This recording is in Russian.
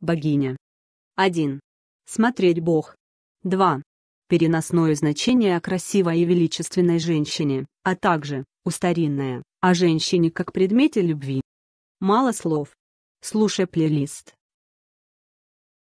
богиня. 1. Смотреть Бог. 2. Переносное значение о красивой и величественной женщине, а также, у о женщине как предмете любви. Мало слов. Слушай плейлист.